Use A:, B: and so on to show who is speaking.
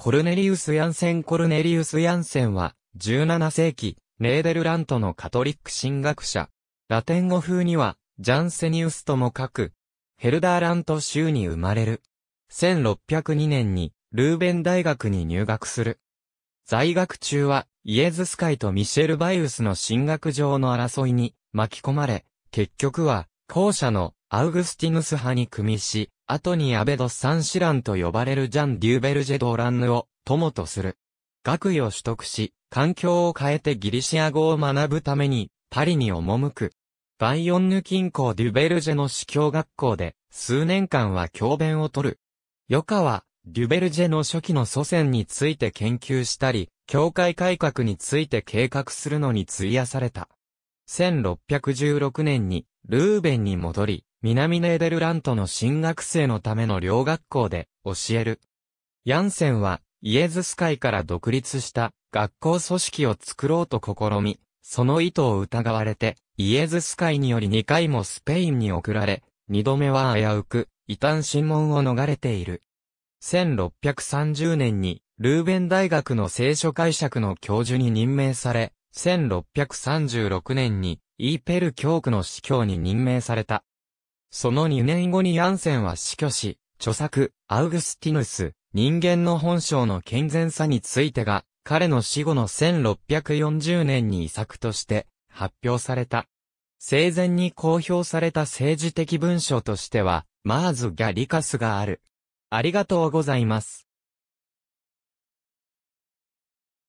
A: コルネリウス・ヤンセン・コルネリウス・ヤンセンは、17世紀、ネーデルラントのカトリック神学者。ラテン語風には、ジャンセニウスとも書く、ヘルダーラント州に生まれる。1602年に、ルーベン大学に入学する。在学中は、イエズス会とミシェル・バイウスの神学上の争いに巻き込まれ、結局は、後者のアウグスティヌス派に組みし、後にアベドサンシランと呼ばれるジャン・デューベルジェ・ドーランヌを友とする。学位を取得し、環境を変えてギリシア語を学ぶために、パリに赴く。バイオンヌ近郊デュベルジェの司教学校で、数年間は教鞭を取る。余カは、デュベルジェの初期の祖先について研究したり、教会改革について計画するのに費やされた。1616年に、ルーベンに戻り、南ネーデルラントの新学生のための両学校で教える。ヤンセンはイエズス会から独立した学校組織を作ろうと試み、その意図を疑われて、イエズス会により2回もスペインに送られ、2度目は危うく、異端審問を逃れている。1630年に、ルーベン大学の聖書解釈の教授に任命され、1636年に、イーペル教区の司教に任命された。その2年後にヤンセンは死去し、著作、アウグスティヌス、人間の本性の健全さについてが、彼の死後の1640年に遺作として発表された。生前に公表された政治的文書としては、マーズ・ギャリカスがある。ありがとうございます。